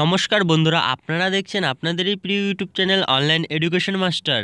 নমস্কার বন্ধুরা আপনারা দেখছেন আপনাদেরই প্রিয় YouTube channel online education master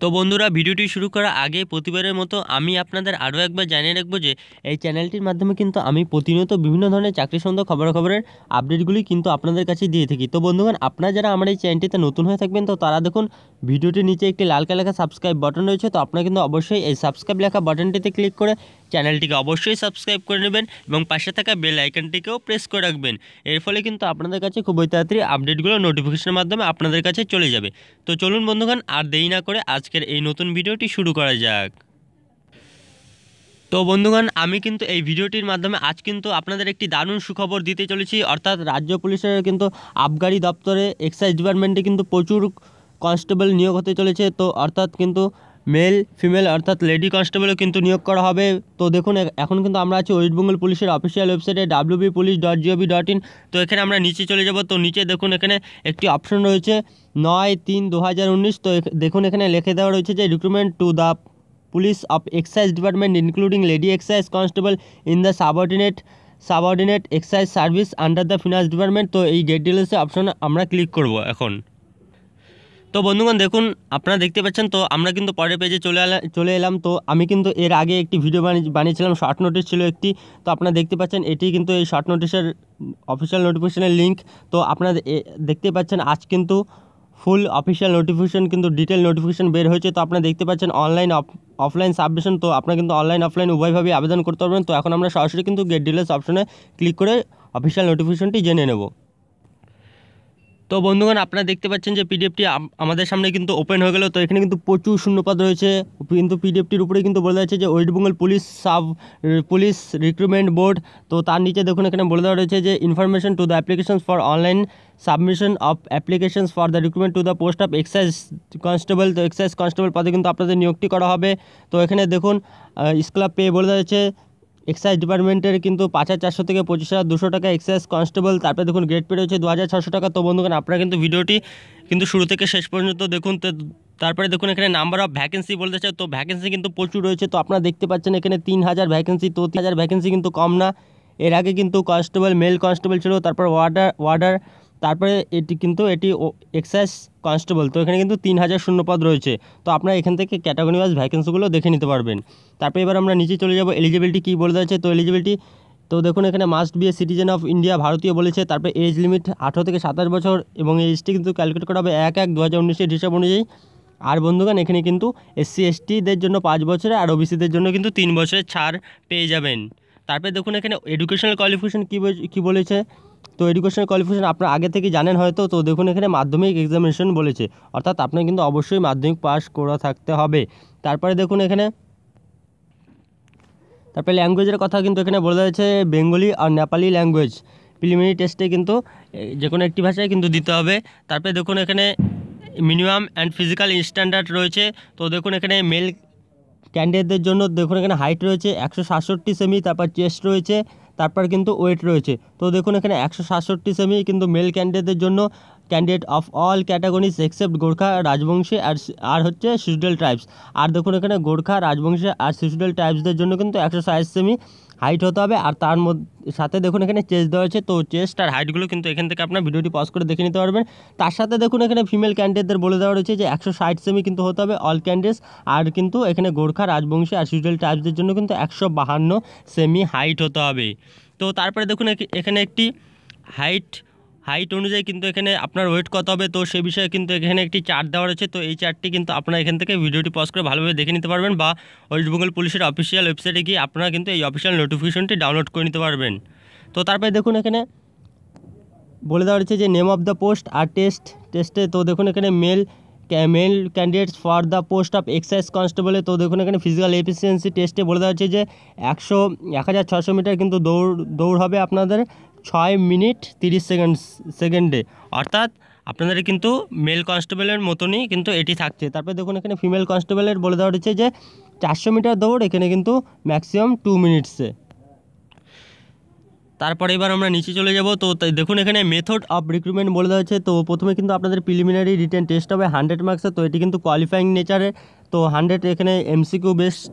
তো বন্ধুরা ভিডিওটি শুরু করার আগে প্রতিবারের মতো আমি আপনাদের আরও একবার জানিয়ে রাখবো যে এই চ্যানেলটির মাধ্যমে কিন্তু আমি প্রতিনিয়ত বিভিন্ন ধরনের চাকরি খবর খবরাখবরের আপডেটগুলি কিন্তু আপনাদের কাছে দিয়ে থাকি তো বন্ধুগণ আপনারা যারা আমার এই চ্যানেলটিতে নতুন হয়ে থাকবেন তো তারা দেখুন ভিডিওটির নিচে একটি লাল কালেখা সাবস্ক্রাইব বাটন রয়েছে তো আপনারা কিন্তু অবশ্যই এই সাবস্ক্রাইব লেখা বাটনটিতে ক্লিক করে চ্যানেলটিকে অবশ্যই সাবস্ক্রাইব করে নেবেন এবং পাশে থাকা বেল আইকনটিকেও প্রেস করে রাখবেন এর ফলে কিন্তু আপনাদের কাছে খুবই তাড়াতাড়ি আপডেটগুলো নোটিফিকেশনের মাধ্যমে আপনাদের কাছে চলে যাবে তো চলুন বন্ধুগান আর দেরি না করে আজকের এই নতুন ভিডিওটি শুরু করা যাক তো বন্ধুগণ আমি কিন্তু এই ভিডিওটির মাধ্যমে আজ কিন্তু আপনাদের একটি দারুণ সুখবর দিতে চলেছি অর্থাৎ রাজ্য পুলিশের কিন্তু আবগারি দপ্তরে এক্সাইজ ডিপার্টমেন্টে কিন্তু প্রচুর কনস্টেবল নিয়োগ হতে চলেছে তো অর্থাৎ কিন্তু মেল ফিমেল অর্থাৎ লেডি কনস্টেবলও কিন্তু নিয়োগ করা হবে তো দেখুন এখন কিন্তু আমরা আছি বেঙ্গল পুলিশের অফিসিয়াল ওয়েবসাইটে WB police dot G O V dot in তো এখানে আমরা নিচে চলে যাব তো নিচে দেখুন এখানে একটি অপশন রয়েছে নয় তিন দু তো দেখুন এখানে লিখে দেওয়া রয়েছে যে recruitment to the police of excise department including lady excise constable in the subordinate subordinate excise service under the finance department তো এই গেট ডিটেলসে অপশন আমরা ক্লিক করব এখন তো বন্ধুগণ দেখুন আপনারা দেখতে পাচ্ছেন তো আমরা কিন্তু পরের পেজে চলে চলে এলাম তো আমি কিন্তু এর আগে একটি ভিডিও বানিয়েছিলাম শর্ট নোটিশ ছিল একটি তো আপনারা দেখতে পাচ্ছেন এটি কিন্তু এই শর্ট নোটিশের অফিসিয়াল নোটিফিকেশনের লিঙ্ক তো আপনারা দেখতে পাচ্ছেন আজ কিন্তু ফুল অফিসিয়াল নোটিফিকেশন কিন্তু ডিটেল নোটিফিকেশন বের হয়েছে তো আপনারা দেখতে পাচ্ছেন অনলাইন অফলাইন সাবমিশন তো আপনারা কিন্তু অনলাইন অফলাইন উভয়ভাবে আবেদন করতে পারবেন তো এখন আমরা সরাসরি কিন্তু গেট ডিটেলস অপশনে ক্লিক করে অফিসিয়াল নোটিফিকেশনটি জেনে নেব তো বন্ধুগণ আপনারা দেখতে পাচ্ছেন যে পিডিএফটি আমাদের সামনে কিন্তু ওপেন হয়ে গেল তো এখানে কিন্তু প্রচুর শূন্যপাত রয়েছে কিন্তু পিডিএফটির উপরে কিন্তু বলে দেওয়া যে West Bengal police sub police recruitment board তো তার নিচে দেখুন এখানে বলে দেওয়া রয়েছে যে information to the application for online submission of applications for the recruitment to the post of excise constable তো এক্সাইজ কনস্টেবল পদে কিন্তু আপনাদের নিয়োগটি করা হবে তো এখানে দেখুন স্কুল পেয়ে বলে দেওয়া হয়েছে এক্সাইজ ডিপার্টমেন্টের কিন্তু পাঁচ হাজার চারশো থেকে পঁচিশ হাজার দুশো টাকা এক্সাইজ কনস্টেবল তারপরে দেখুন গ্রেড পে রয়েছে দু হাজার ছশো টাকা তো বন্ধুগণ আপনারা কিন্তু ভিডিওটি কিন্তু শুরু থেকে শেষ পর্যন্ত দেখুন তারপরে দেখুন এখানে নাম্বার অফ ভ্যাকেন্সি বলতে চাই তো ভ্যাকেন্সি কিন্তু প্রচুর রয়েছে তো আপনারা দেখতে পাচ্ছেন এখানে তিন হাজার ভ্যাকেন্সি তো তিন হাজার ভ্যাকেন্সি কিন্তু কম না এর আগে কিন্তু কনস্টেবল মেল কনস্টেবল ছিল তারপর ওয়ার্ডার ওয়ার্ডার তারপরে এটি কিন্তু এটি এক্সাইজ কনস্টেবল তো এখানে কিন্তু তিন হাজার শূন্যপদ রয়েছে তো আপনারা এখান থেকে ক্যাটাগরি ওয়াইজ ভ্যাকেন্সিগুলো দেখে নিতে পারবেন তারপরে এবার আমরা নিচে চলে যাব এলিজিবিলিটি কী বলে দেওয়া তো এলিজিবিলিটি তো দেখুন এখানে must be a citizen of India ভারতীয় বলেছে তারপরে এজ লিমিট আঠেরো থেকে সাতাশ বছর এবং এজটি কিন্তু ক্যালকুলেট করা হবে এক এক দু হাজার উনিশের হিসাব অনুযায়ী আর বন্ধুগান এখানে কিন্তু এসসি এসটিদের জন্য পাঁচ বছরে আর ওবিসিদের জন্য কিন্তু তিন বছরের ছাড় পেয়ে যাবেন তারপরে দেখুন এখানে এডুকেশনাল কোয়ালিফিকেশন কী কী বলেছে তো এডুকেশনাল কোয়ালিফিকেশন আপনারা আগে থেকে জানেন হয়তো তো দেখুন এখানে মাধ্যমিক এক্সামিনেশন বলেছে অর্থাৎ আপনাকে কিন্তু অবশ্যই মাধ্যমিক পাস করা থাকতে হবে তারপরে দেখুন এখানে তারপরে ল্যাঙ্গুয়েজের কথা কিন্তু এখানে বলা হয়েছে বেঙ্গলি আর নেপালি ল্যাঙ্গুয়েজ প্রিলিমিনারি টেস্টে কিন্তু যে কোনো একটি ভাষায় কিন্তু দিতে হবে তারপরে দেখুন এখানে মিনিমাম অ্যান্ড ফিজিক্যাল স্ট্যান্ডার্ড রয়েছে তো দেখুন এখানে মেল ক্যান্ডিডেটদের জন্য দেখুন এখানে হাইট রয়েছে একশো সেমি তারপর চেস্ট রয়েছে তারপর কিন্তু ওয়েট রয়েছে তো দেখুন এখানে একশো সাতষট্টি সেমি কিন্তু মেল ক্যান্ডিডেটদের জন্য candidate of all categories except Gorkha Rajbanshi আর আর হচ্ছে শিডিউল ট্রাইবস আর দেখুন এখানে গোর্খা রাজবংশী আর শিডিউল ট্রাইবসদের জন্য কিন্তু একশো সাইজ সেমি হাইট হতে হবে আর তার মধ্যে সাথে দেখুন এখানে চেস্ট দেওয়া আছে তো চেস্ট আর হাইটগুলো কিন্তু এখান থেকে আপনার ভিডিওটি পজ করে দেখে নিতে পারবেন তার সাথে দেখুন এখানে ফিমেল ক্যান্ডিডেটদের বলে দেওয়া রয়েছে যে একশো ষাট সেমি কিন্তু হতে হবে অল ক্যান্ডিডেটস আর কিন্তু এখানে গোর্খা রাজবংশী আর শিডিউল ট্রাইবসদের জন্য কিন্তু একশো বাহান্ন সেমি হাইট হতে হবে তো তারপরে দেখুন এখানে একটি হাইট হাইট অনুযায়ী কিন্তু এখানে আপনার ওয়েট কত হবে তো সে বিষয়ে কিন্তু এখানে একটি চার্ট দেওয়া রয়েছে তো এই চার্টটি কিন্তু আপনারা এখান থেকে ভিডিওটি পজ করে ভালোভাবে দেখে নিতে পারবেন বা ওয়েস্ট বেঙ্গল পুলিশের অফিসিয়াল ওয়েবসাইটে গিয়ে আপনারা কিন্তু এই অফিসিয়াল নোটিফিকেশনটি ডাউনলোড করে নিতে পারবেন তো তারপরে দেখুন এখানে বলে দেওয়া হচ্ছে যে নেম অফ দ্য পোস্ট আর টেস্ট টেস্টে তো দেখুন এখানে male male candidates for the post of excise কনস্টেবলে তো দেখুন এখানে ফিজিক্যাল এফিসিয়েন্সি টেস্টে বলে দেওয়া হচ্ছে যে একশো এক হাজার ছশো মিটার কিন্তু দৌড় দৌড় হবে আপনাদের ছয় মিনিট তিরিশ সেকেন্ড সেকেন্ডে অর্থাৎ আপনাদের কিন্তু মেল কনস্টেবলের মতনই কিন্তু এটি থাকছে তারপরে দেখুন এখানে ফিমেল কনস্টেবলের বলে দেওয়া হচ্ছে যে চারশো মিটার দৌড় এখানে কিন্তু ম্যাক্সিমাম টু মিনিটসে তারপরে এবার আমরা নিচে চলে যাব তো দেখুন এখানে মেথড অফ রিক্রুটমেন্ট বলে দেওয়া হয়েছে তো প্রথমে কিন্তু আপনাদের প্রিলিমিনারি রিটার্ন টেস্ট হবে হান্ড্রেড মার্কসের তো এটি কিন্তু কোয়ালিফাইং নেচারে তো হান্ড্রেড এখানে এমসিকিউ বেস্ট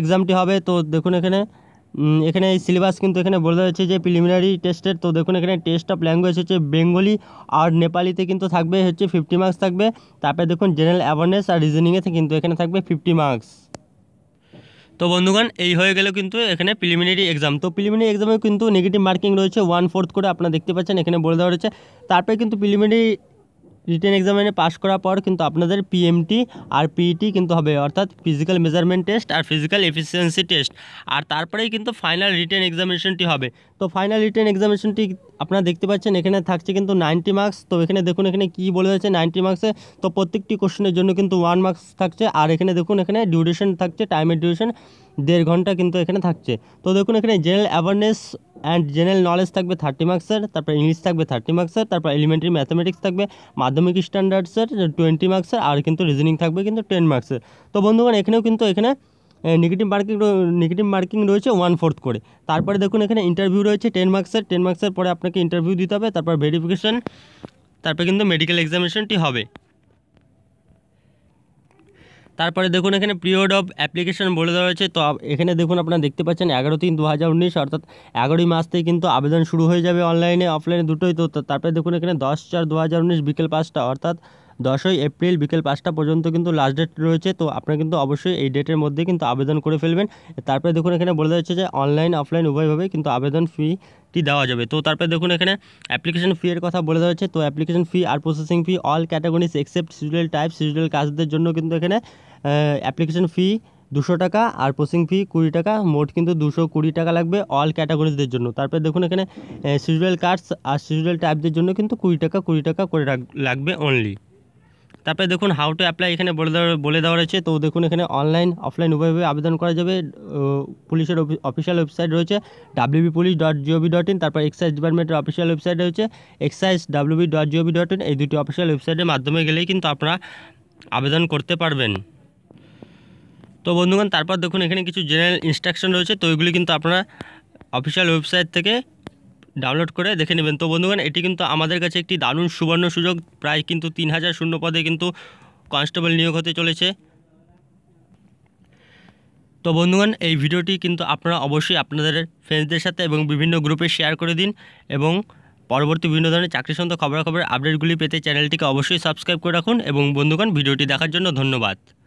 এক্সামটি হবে তো দেখুন এখানে এখানে এই সিলেবাস কিন্তু এখানে বলে হয়েছে যে প্রিলিমিনারি টেস্টের তো দেখুন এখানে টেস্ট অফ ল্যাঙ্গুয়েজ হচ্ছে বেঙ্গলি আর নেপালিতে কিন্তু থাকবে হচ্ছে ফিফটি মার্কস থাকবে তারপরে দেখুন জেনারেল অ্যাওয়ারনেস আর রিজনিংয়েতে কিন্তু এখানে থাকবে ফিফটি মার্কস তো বন্ধুগণ এই হয়ে গেল কিন্তু এখানে প্রিলিমিনারি এক্সাম তো প্রিলিমিনারি এক্সামে কিন্তু নেগেটিভ মার্কিং রয়েছে ওয়ান ফোর্থ করে আপনারা দেখতে পাচ্ছেন এখানে বলে দেওয়া রয়েছে তারপরে কিন্তু প্রিলিমিনারি রিটেন এক্সামিনে পাশ করার পর কিন্তু আপনাদের পিএমটি আর পিইটি e কিন্তু হবে অর্থাৎ ফিজিক্যাল মেজারমেন্ট টেস্ট আর ফিজিক্যাল এফিসিয়েন্সি টেস্ট আর তারপরেই কিন্তু ফাইনাল রিটেন এক্সামিনেশনটি হবে তো ফাইনাল রিটেন এক্সামিনেশনটি আপনারা দেখতে পাচ্ছেন এখানে থাকছে কিন্তু নাইনটি মার্কস তো এখানে দেখুন এখানে কি বলে হয়েছে নাইনটি মার্কসে তো প্রত্যেকটি কোশ্চেনের জন্য কিন্তু ওয়ান মার্কস থাকছে আর এখানে দেখুন এখানে ডিউরেশন থাকছে টাইমের ডিউরেশন দেড় ঘন্টা কিন্তু এখানে থাকছে তো দেখুন এখানে general awareness and general knowledge থাকবে 30 মার্কসের তারপর ইংলিশ থাকবে 30 মার্কসের তারপর এলিমেন্টারি ম্যাথমেটিক্স থাকবে মাধ্যমিক স্ট্যান্ডার্ডসের 20 মার্কসের আর কিন্তু রিজনিং থাকবে কিন্তু 10 মার্কসে তো বন্ধুরা এখানেও কিন্তু এখানে নেগেটিভ মার্কিং নেগেটিভ মার্কিং রয়েছে 1/4 করে তারপরে দেখুন এখানে ইন্টারভিউ রয়েছে 10 মার্কসের 10 মার্কসের পরে আপনাকে ইন্টারভিউ দিতে হবে তারপর ভেরিফিকেশন তারপরে কিন্তু মেডিকেল एग्जामिनेशनটি হবে তারপরে দেখুন এখানে পিরিয়ড অফ অ্যাপ্লিকেশন বলে দেওয়া হয়েছে তো এখানে দেখুন আপনারা দেখতে পাচ্ছেন এগারো তিন দু হাজার উনিশ অর্থাৎ এগারোই মাস থেকে কিন্তু আবেদন শুরু হয়ে যাবে অনলাইনে অফলাইনে দুটোই তো তারপরে দেখুন এখানে দশ চার দু হাজার উনিশ বিকেল পাঁচটা অর্থাৎ দশই এপ্রিল বিকেল পাঁচটা পর্যন্ত কিন্তু লাস্ট ডেট রয়েছে তো আপনারা কিন্তু অবশ্যই এই ডেটের মধ্যে কিন্তু আবেদন করে ফেলবেন তারপরে দেখুন এখানে বলে দেওয়া হচ্ছে যে অনলাইন অফলাইন উভয়ভাবে কিন্তু আবেদন ফি দেওয়া যাবে তো তারপরে দেখুন এখানে অ্যাপ্লিকেশন ফি এর কথা বলে দেওয়া হচ্ছে তো অ্যাপ্লিকেশন ফি আর processing fee all categories except সিজুয়াল টাইপ সিজুয়াল কাজদের জন্য কিন্তু এখানে অ্যাপ্লিকেশন ফি দুশো টাকা আর প্রসিং ফি কুড়ি টাকা মোট কিন্তু দুশো কুড়ি টাকা লাগবে অল ক্যাটাগরিজদের জন্য তারপরে দেখুন এখানে সিজুয়াল কার্ডস আর সিজুয়াল টাইপদের জন্য কিন্তু কুড়ি টাকা কুড়ি টাকা করে লাগবে অনলি তারপরে দেখুন হাউ টু অ্যাপ্লাই এখানে বলে দেওয়া বলে দেওয়া রয়েছে তো দেখুন এখানে অনলাইন অফলাইন উভয়ভাবে আবেদন করা যাবে পুলিশের অফিসিয়াল ওয়েবসাইট রয়েছে WB police dot G O V dot in তারপর এক্সাইজ ডিপার্টমেন্টের অফিসিয়াল ওয়েবসাইট রয়েছে excise WB dot G O V dot in এই দুটি অফিসিয়াল ওয়েবসাইটের মাধ্যমে গেলেই কিন্তু আপনারা আবেদন করতে পারবেন তো বন্ধুগণ তারপর দেখুন এখানে কিছু জেনারেল ইনস্ট্রাকশন রয়েছে তো ওইগুলি কিন্তু আপনারা অফিসিয়াল ওয়েবসাইট থেকে ডাউনলোড করে দেখে নেবেন তো বন্ধুগণ এটি কিন্তু আমাদের কাছে একটি দারুণ সুবর্ণ সুযোগ প্রায় কিন্তু তিন হাজার শূন্য পদে কিন্তু কনস্টেবল নিয়োগ হতে চলেছে তো বন্ধুগণ এই ভিডিওটি কিন্তু আপনারা অবশ্যই আপনাদের ফ্রেন্ডসদের সাথে এবং বিভিন্ন গ্রুপে শেয়ার করে দিন এবং পরবর্তী বিভিন্ন ধরনের চাকরি সন্ত খবরাখবরের আপডেটগুলি পেতে চ্যানেলটিকে অবশ্যই সাবস্ক্রাইব করে রাখুন এবং বন্ধুগণ ভিডিওটি দেখার জন্য ধন্যবাদ